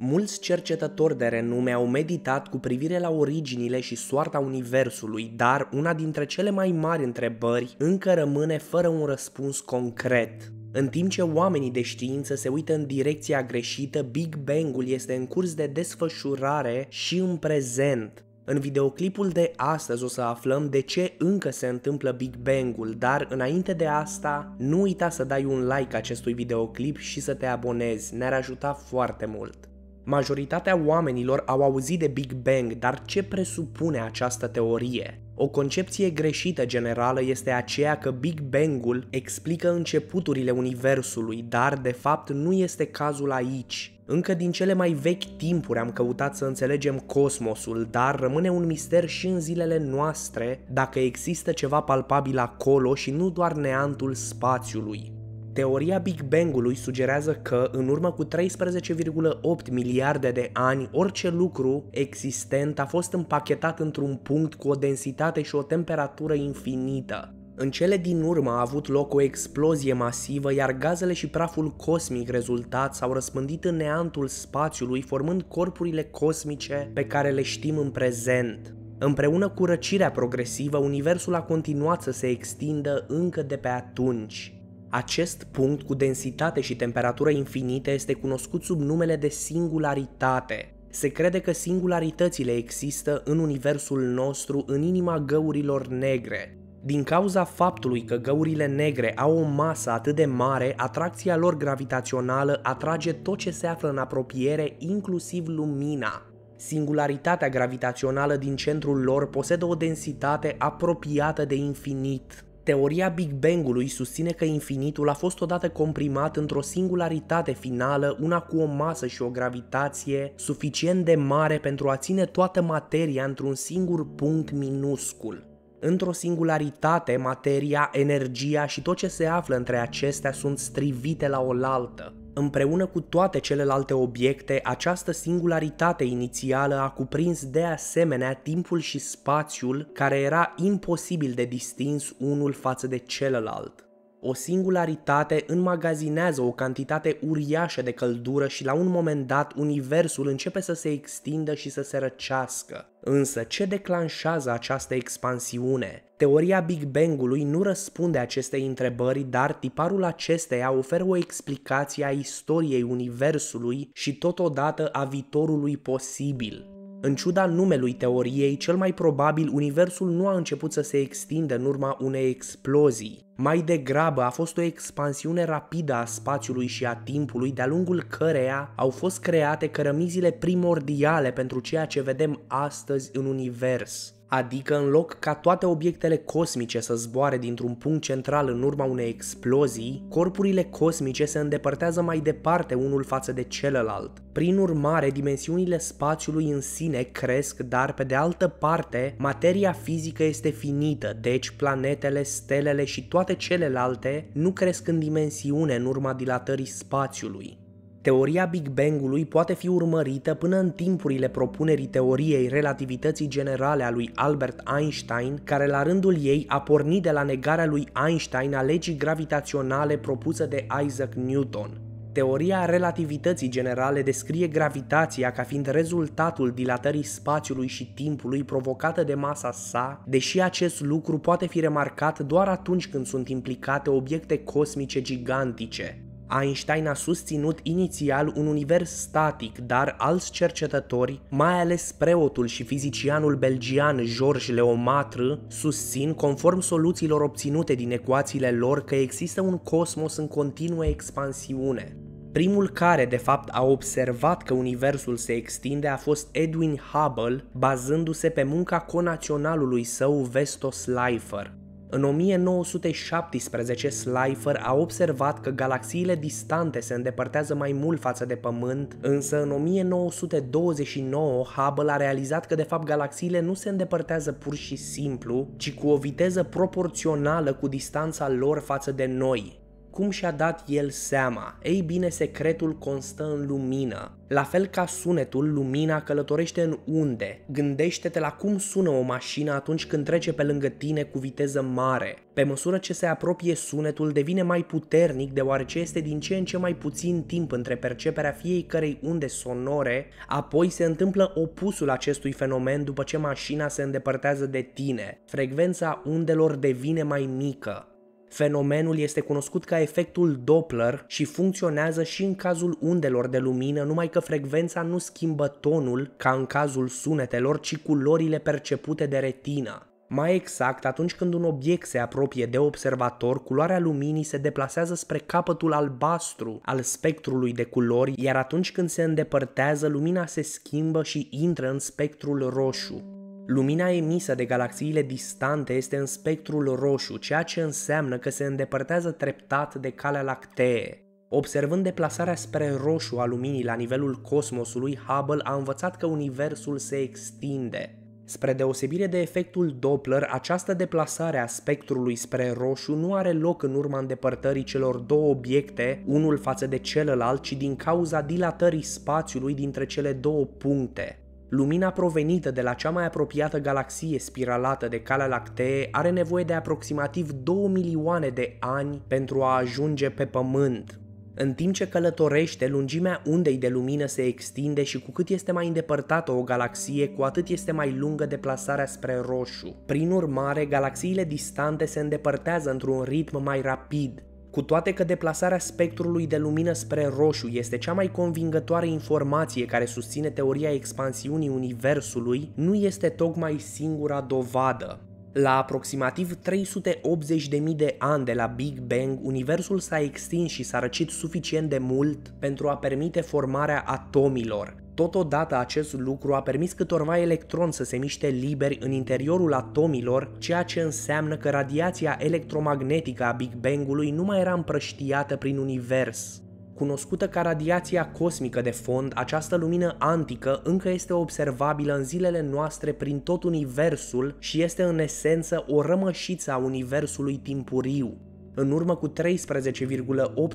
Mulți cercetători de renume au meditat cu privire la originile și soarta Universului, dar una dintre cele mai mari întrebări încă rămâne fără un răspuns concret. În timp ce oamenii de știință se uită în direcția greșită, Big Bang-ul este în curs de desfășurare și în prezent. În videoclipul de astăzi o să aflăm de ce încă se întâmplă Big Bang-ul, dar înainte de asta, nu uita să dai un like acestui videoclip și să te abonezi, ne-ar ajuta foarte mult. Majoritatea oamenilor au auzit de Big Bang, dar ce presupune această teorie? O concepție greșită generală este aceea că Big Bang-ul explică începuturile Universului, dar de fapt nu este cazul aici. Încă din cele mai vechi timpuri am căutat să înțelegem cosmosul, dar rămâne un mister și în zilele noastre dacă există ceva palpabil acolo și nu doar neantul spațiului teoria Big Bang-ului sugerează că, în urmă cu 13,8 miliarde de ani, orice lucru existent a fost împachetat într-un punct cu o densitate și o temperatură infinită. În cele din urmă a avut loc o explozie masivă, iar gazele și praful cosmic rezultat s-au răspândit în neantul spațiului, formând corpurile cosmice pe care le știm în prezent. Împreună cu răcirea progresivă, universul a continuat să se extindă încă de pe atunci. Acest punct cu densitate și temperatură infinite este cunoscut sub numele de singularitate. Se crede că singularitățile există în universul nostru în inima găurilor negre. Din cauza faptului că găurile negre au o masă atât de mare, atracția lor gravitațională atrage tot ce se află în apropiere, inclusiv lumina. Singularitatea gravitațională din centrul lor posedă o densitate apropiată de infinit. Teoria Big Bang-ului susține că infinitul a fost odată comprimat într-o singularitate finală, una cu o masă și o gravitație suficient de mare pentru a ține toată materia într-un singur punct minuscul. Într-o singularitate, materia, energia și tot ce se află între acestea sunt strivite la oaltă împreună cu toate celelalte obiecte, această singularitate inițială a cuprins de asemenea timpul și spațiul care era imposibil de distins unul față de celălalt. O singularitate înmagazinează o cantitate uriașă de căldură și la un moment dat universul începe să se extindă și să se răcească. Însă, ce declanșează această expansiune? Teoria Big Bang-ului nu răspunde acestei întrebări, dar tiparul acesteia oferă o explicație a istoriei universului și totodată a viitorului posibil. În ciuda numelui teoriei, cel mai probabil universul nu a început să se extindă în urma unei explozii. Mai degrabă a fost o expansiune rapidă a spațiului și a timpului, de-a lungul căreia au fost create cărămizile primordiale pentru ceea ce vedem astăzi în univers. Adică în loc ca toate obiectele cosmice să zboare dintr-un punct central în urma unei explozii, corpurile cosmice se îndepărtează mai departe unul față de celălalt. Prin urmare, dimensiunile spațiului în sine cresc, dar pe de altă parte, materia fizică este finită, deci planetele, stelele și toate celelalte nu cresc în dimensiune în urma dilatării spațiului. Teoria Big Bang-ului poate fi urmărită până în timpurile propunerii teoriei relativității generale a lui Albert Einstein, care la rândul ei a pornit de la negarea lui Einstein a legii gravitaționale propusă de Isaac Newton. Teoria relativității generale descrie gravitația ca fiind rezultatul dilatării spațiului și timpului provocată de masa sa, deși acest lucru poate fi remarcat doar atunci când sunt implicate obiecte cosmice gigantice. Einstein a susținut inițial un univers static, dar alți cercetători, mai ales preotul și fizicianul belgian Georges Leomatre, susțin conform soluțiilor obținute din ecuațiile lor că există un cosmos în continuă expansiune. Primul care, de fapt, a observat că Universul se extinde a fost Edwin Hubble, bazându-se pe munca conaționalului său Vesto Slipher. În 1917, Slifer a observat că galaxiile distante se îndepărtează mai mult față de Pământ, însă în 1929 Hubble a realizat că de fapt galaxiile nu se îndepărtează pur și simplu, ci cu o viteză proporțională cu distanța lor față de noi. Cum și-a dat el seama? Ei bine, secretul constă în lumină. La fel ca sunetul, lumina călătorește în unde. Gândește-te la cum sună o mașină atunci când trece pe lângă tine cu viteză mare. Pe măsură ce se apropie sunetul, devine mai puternic deoarece este din ce în ce mai puțin timp între perceperea fiecărei unde sonore, apoi se întâmplă opusul acestui fenomen după ce mașina se îndepărtează de tine. Frecvența undelor devine mai mică. Fenomenul este cunoscut ca efectul Doppler și funcționează și în cazul undelor de lumină, numai că frecvența nu schimbă tonul, ca în cazul sunetelor, ci culorile percepute de retină. Mai exact, atunci când un obiect se apropie de observator, culoarea luminii se deplasează spre capătul albastru al spectrului de culori, iar atunci când se îndepărtează, lumina se schimbă și intră în spectrul roșu. Lumina emisă de galaxiile distante este în spectrul roșu, ceea ce înseamnă că se îndepărtează treptat de calea lactee. Observând deplasarea spre roșu a luminii la nivelul cosmosului, Hubble a învățat că Universul se extinde. Spre deosebire de efectul Doppler, această deplasare a spectrului spre roșu nu are loc în urma îndepărtării celor două obiecte, unul față de celălalt, ci din cauza dilatării spațiului dintre cele două puncte. Lumina provenită de la cea mai apropiată galaxie spiralată de Calea Lactee are nevoie de aproximativ 2 milioane de ani pentru a ajunge pe Pământ. În timp ce călătorește, lungimea undei de lumină se extinde și cu cât este mai îndepărtată o galaxie, cu atât este mai lungă deplasarea spre roșu. Prin urmare, galaxiile distante se îndepărtează într-un ritm mai rapid, cu toate că deplasarea spectrului de lumină spre roșu este cea mai convingătoare informație care susține teoria expansiunii Universului, nu este tocmai singura dovadă. La aproximativ 380.000 de ani de la Big Bang, Universul s-a extins și s-a răcit suficient de mult pentru a permite formarea atomilor, Totodată acest lucru a permis câtorva electroni să se miște liberi în interiorul atomilor, ceea ce înseamnă că radiația electromagnetică a Big Bang-ului nu mai era împrăștiată prin univers. Cunoscută ca radiația cosmică de fond, această lumină antică încă este observabilă în zilele noastre prin tot universul și este în esență o rămășiță a universului timpuriu. În urmă cu 13,8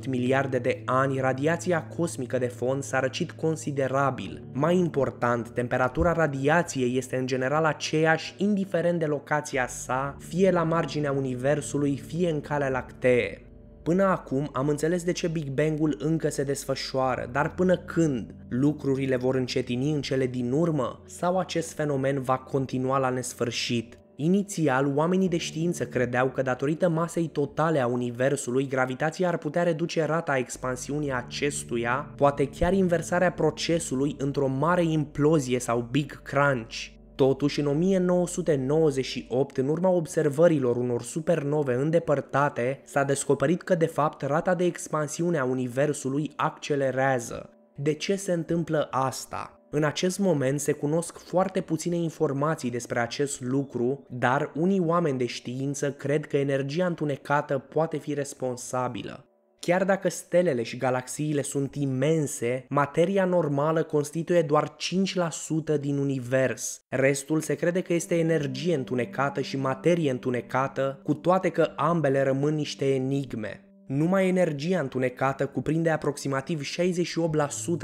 miliarde de ani, radiația cosmică de fond s-a răcit considerabil. Mai important, temperatura radiației este în general aceeași indiferent de locația sa, fie la marginea Universului, fie în calea lactee. Până acum am înțeles de ce Big Bang-ul încă se desfășoară, dar până când? Lucrurile vor încetini în cele din urmă? Sau acest fenomen va continua la nesfârșit? Inițial, oamenii de știință credeau că datorită masei totale a Universului, gravitația ar putea reduce rata expansiunii acestuia, poate chiar inversarea procesului într-o mare implozie sau Big Crunch. Totuși, în 1998, în urma observărilor unor supernove îndepărtate, s-a descoperit că, de fapt, rata de expansiune a Universului accelerează. De ce se întâmplă asta? În acest moment se cunosc foarte puține informații despre acest lucru, dar unii oameni de știință cred că energia întunecată poate fi responsabilă. Chiar dacă stelele și galaxiile sunt imense, materia normală constituie doar 5% din univers. Restul se crede că este energie întunecată și materie întunecată, cu toate că ambele rămân niște enigme. Numai energia întunecată cuprinde aproximativ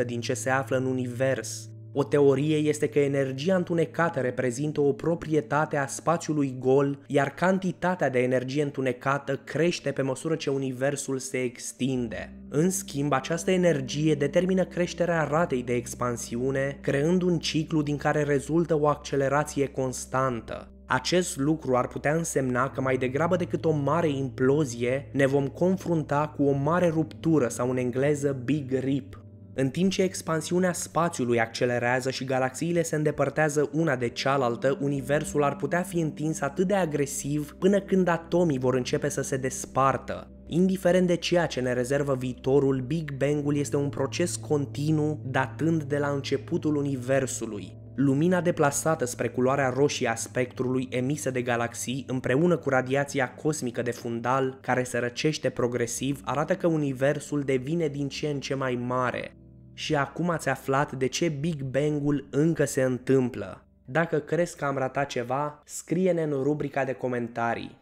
68% din ce se află în univers. O teorie este că energia întunecată reprezintă o proprietate a spațiului gol, iar cantitatea de energie întunecată crește pe măsură ce universul se extinde. În schimb, această energie determină creșterea ratei de expansiune, creând un ciclu din care rezultă o accelerație constantă. Acest lucru ar putea însemna că mai degrabă decât o mare implozie, ne vom confrunta cu o mare ruptură sau în engleză Big Rip, în timp ce expansiunea spațiului accelerează și galaxiile se îndepărtează una de cealaltă, universul ar putea fi întins atât de agresiv până când atomii vor începe să se despartă. Indiferent de ceea ce ne rezervă viitorul, Big Bang-ul este un proces continuu datând de la începutul universului. Lumina deplasată spre culoarea roșie a spectrului emisă de galaxii împreună cu radiația cosmică de fundal care se răcește progresiv arată că universul devine din ce în ce mai mare, și acum ați aflat de ce Big Bang-ul încă se întâmplă. Dacă crezi că am ratat ceva, scrie-ne în rubrica de comentarii.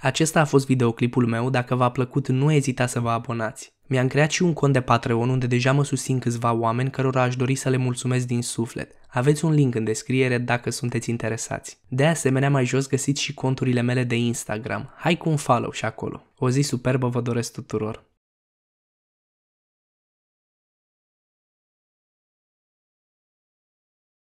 Acesta a fost videoclipul meu, dacă v-a plăcut nu ezita să vă abonați. Mi-am creat și un cont de Patreon unde deja mă susțin câțiva oameni cărora aș dori să le mulțumesc din suflet. Aveți un link în descriere dacă sunteți interesați. De asemenea, mai jos găsiți și conturile mele de Instagram. Hai cu un follow și acolo. O zi superbă vă doresc tuturor!